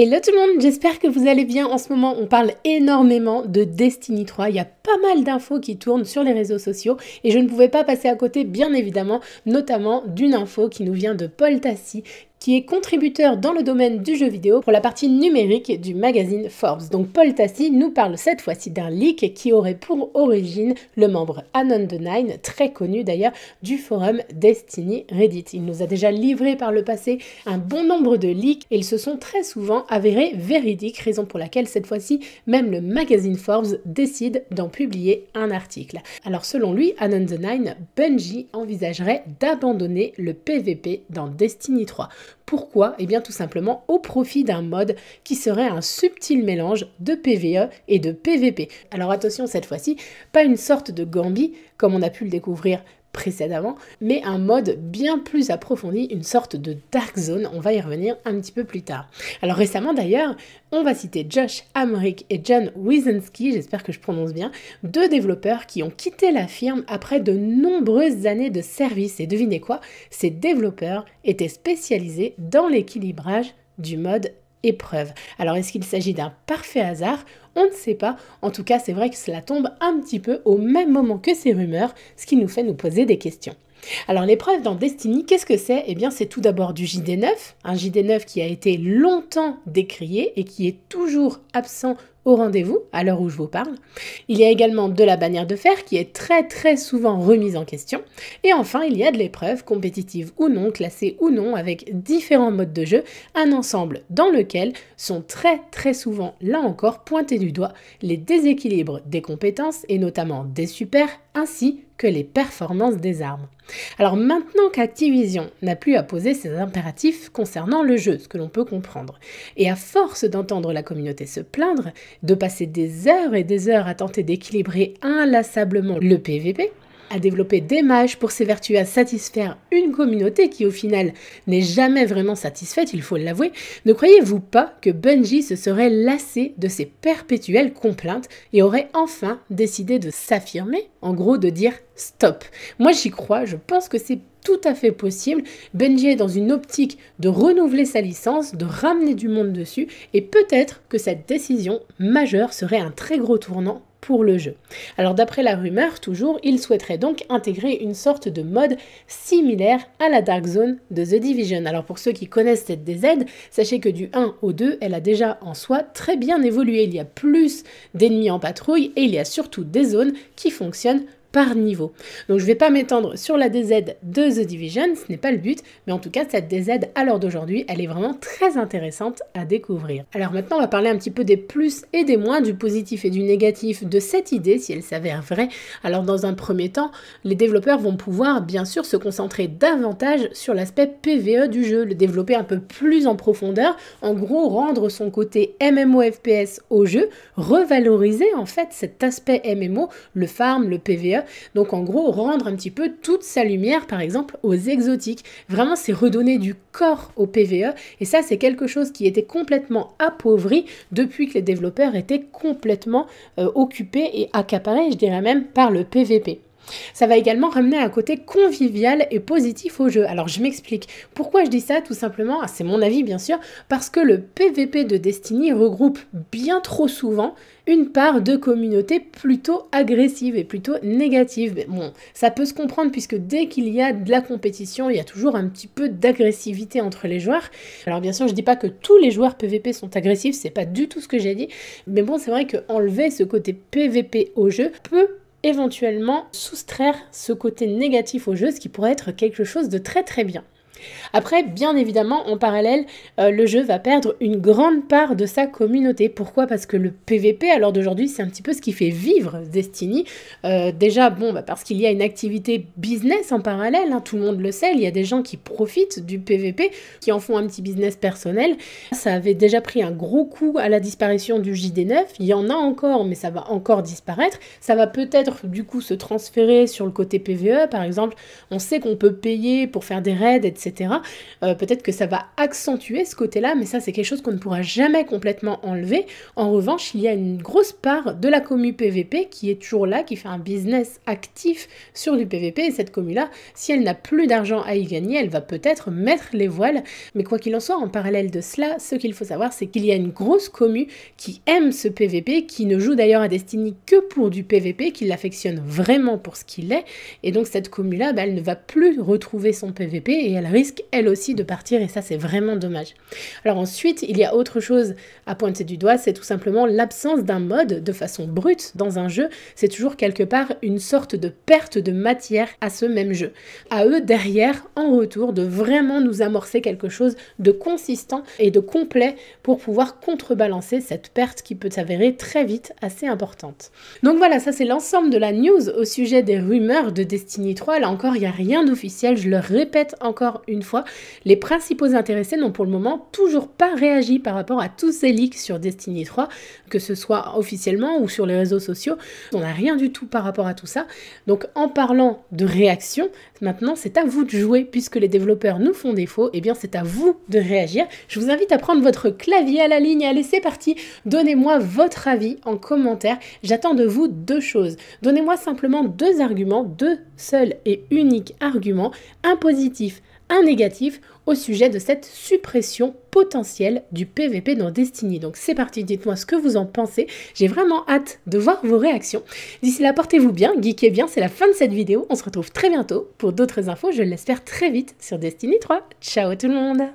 Hello tout le monde, j'espère que vous allez bien. En ce moment, on parle énormément de Destiny 3. Il y a pas mal d'infos qui tournent sur les réseaux sociaux et je ne pouvais pas passer à côté, bien évidemment, notamment d'une info qui nous vient de Paul Tassi, qui est contributeur dans le domaine du jeu vidéo pour la partie numérique du magazine Forbes. Donc Paul Tassi nous parle cette fois-ci d'un leak qui aurait pour origine le membre Anon The Nine, très connu d'ailleurs du forum Destiny Reddit. Il nous a déjà livré par le passé un bon nombre de leaks et ils se sont très souvent avérés véridiques, raison pour laquelle cette fois-ci même le magazine Forbes décide d'en publier un article. Alors selon lui, Anon the Nine, Bungie envisagerait d'abandonner le PVP dans Destiny 3. Pourquoi Eh bien tout simplement au profit d'un mode qui serait un subtil mélange de PVE et de PVP. Alors attention cette fois-ci, pas une sorte de Gambi comme on a pu le découvrir précédemment, mais un mode bien plus approfondi, une sorte de dark zone, on va y revenir un petit peu plus tard. Alors récemment d'ailleurs, on va citer Josh Amrick et John Wiesenski, j'espère que je prononce bien, deux développeurs qui ont quitté la firme après de nombreuses années de service. Et devinez quoi, ces développeurs étaient spécialisés dans l'équilibrage du mode épreuve. Alors est-ce qu'il s'agit d'un parfait hasard on ne sait pas. En tout cas, c'est vrai que cela tombe un petit peu au même moment que ces rumeurs, ce qui nous fait nous poser des questions. Alors l'épreuve dans Destiny, qu'est-ce que c'est Eh bien c'est tout d'abord du JD9, un JD9 qui a été longtemps décrié et qui est toujours absent au rendez-vous à l'heure où je vous parle. Il y a également de la bannière de fer qui est très très souvent remise en question. Et enfin, il y a de l'épreuve, compétitive ou non, classée ou non, avec différents modes de jeu, un ensemble dans lequel sont très très souvent, là encore, pointés du doigt les déséquilibres des compétences et notamment des supers, ainsi que les performances des armes. Alors maintenant qu'Activision n'a plus à poser ses impératifs concernant le jeu, ce que l'on peut comprendre, et à force d'entendre la communauté se plaindre, de passer des heures et des heures à tenter d'équilibrer inlassablement le PVP, à développer des mages pour s'évertuer à satisfaire une communauté qui au final n'est jamais vraiment satisfaite, il faut l'avouer, ne croyez-vous pas que Benji se serait lassé de ses perpétuelles complaintes et aurait enfin décidé de s'affirmer En gros, de dire stop. Moi j'y crois, je pense que c'est tout à fait possible. Benji est dans une optique de renouveler sa licence, de ramener du monde dessus, et peut-être que cette décision majeure serait un très gros tournant pour le jeu. Alors d'après la rumeur, toujours, il souhaiterait donc intégrer une sorte de mode similaire à la Dark Zone de The Division. Alors pour ceux qui connaissent cette DZ, sachez que du 1 au 2, elle a déjà en soi très bien évolué. Il y a plus d'ennemis en patrouille et il y a surtout des zones qui fonctionnent par niveau. Donc je ne vais pas m'étendre sur la DZ de The Division, ce n'est pas le but, mais en tout cas cette DZ à l'heure d'aujourd'hui, elle est vraiment très intéressante à découvrir. Alors maintenant on va parler un petit peu des plus et des moins, du positif et du négatif de cette idée si elle s'avère vraie. Alors dans un premier temps, les développeurs vont pouvoir bien sûr se concentrer davantage sur l'aspect PVE du jeu, le développer un peu plus en profondeur, en gros rendre son côté MMO FPS au jeu, revaloriser en fait cet aspect MMO, le farm, le PVE, donc en gros, rendre un petit peu toute sa lumière, par exemple, aux exotiques. Vraiment, c'est redonner du corps au PVE. Et ça, c'est quelque chose qui était complètement appauvri depuis que les développeurs étaient complètement euh, occupés et accaparés, je dirais même, par le PVP. Ça va également ramener un côté convivial et positif au jeu. Alors je m'explique. Pourquoi je dis ça Tout simplement, c'est mon avis bien sûr, parce que le PVP de Destiny regroupe bien trop souvent une part de communauté plutôt agressive et plutôt négative. Mais bon, ça peut se comprendre puisque dès qu'il y a de la compétition, il y a toujours un petit peu d'agressivité entre les joueurs. Alors bien sûr, je dis pas que tous les joueurs PVP sont agressifs, c'est pas du tout ce que j'ai dit, mais bon, c'est vrai que enlever ce côté PVP au jeu peut éventuellement soustraire ce côté négatif au jeu, ce qui pourrait être quelque chose de très très bien. Après, bien évidemment, en parallèle, euh, le jeu va perdre une grande part de sa communauté. Pourquoi Parce que le PVP, à l'heure d'aujourd'hui, c'est un petit peu ce qui fait vivre Destiny. Euh, déjà, bon, bah parce qu'il y a une activité business en parallèle, hein, tout le monde le sait, il y a des gens qui profitent du PVP, qui en font un petit business personnel. Ça avait déjà pris un gros coup à la disparition du JD9, il y en a encore, mais ça va encore disparaître. Ça va peut-être du coup se transférer sur le côté PVE, par exemple, on sait qu'on peut payer pour faire des raids, etc. Euh, peut-être que ça va accentuer ce côté-là, mais ça c'est quelque chose qu'on ne pourra jamais complètement enlever. En revanche, il y a une grosse part de la commu PVP qui est toujours là, qui fait un business actif sur du PVP. Et cette commu-là, si elle n'a plus d'argent à y gagner, elle va peut-être mettre les voiles. Mais quoi qu'il en soit, en parallèle de cela, ce qu'il faut savoir, c'est qu'il y a une grosse commu qui aime ce PVP, qui ne joue d'ailleurs à Destiny que pour du PVP, qui l'affectionne vraiment pour ce qu'il est. Et donc cette commu-là, bah, elle ne va plus retrouver son PVP et elle risque elle aussi de partir et ça c'est vraiment dommage. Alors ensuite, il y a autre chose à pointer du doigt, c'est tout simplement l'absence d'un mode de façon brute dans un jeu, c'est toujours quelque part une sorte de perte de matière à ce même jeu. À eux derrière en retour de vraiment nous amorcer quelque chose de consistant et de complet pour pouvoir contrebalancer cette perte qui peut s'avérer très vite assez importante. Donc voilà, ça c'est l'ensemble de la news au sujet des rumeurs de Destiny 3. Là encore, il y a rien d'officiel, je le répète encore une fois les principaux intéressés n'ont pour le moment toujours pas réagi par rapport à tous ces leaks sur Destiny 3, que ce soit officiellement ou sur les réseaux sociaux. On n'a rien du tout par rapport à tout ça. Donc en parlant de réaction, maintenant c'est à vous de jouer puisque les développeurs nous font défaut. Et eh bien c'est à vous de réagir. Je vous invite à prendre votre clavier à la ligne allez c'est parti. Donnez-moi votre avis en commentaire. J'attends de vous deux choses. Donnez-moi simplement deux arguments, deux seuls et uniques arguments, un positif, un négatif au sujet de cette suppression potentielle du PVP dans Destiny. Donc c'est parti, dites-moi ce que vous en pensez. J'ai vraiment hâte de voir vos réactions. D'ici là, portez-vous bien, geekez bien, c'est la fin de cette vidéo. On se retrouve très bientôt pour d'autres infos, je l'espère très vite, sur Destiny 3. Ciao tout le monde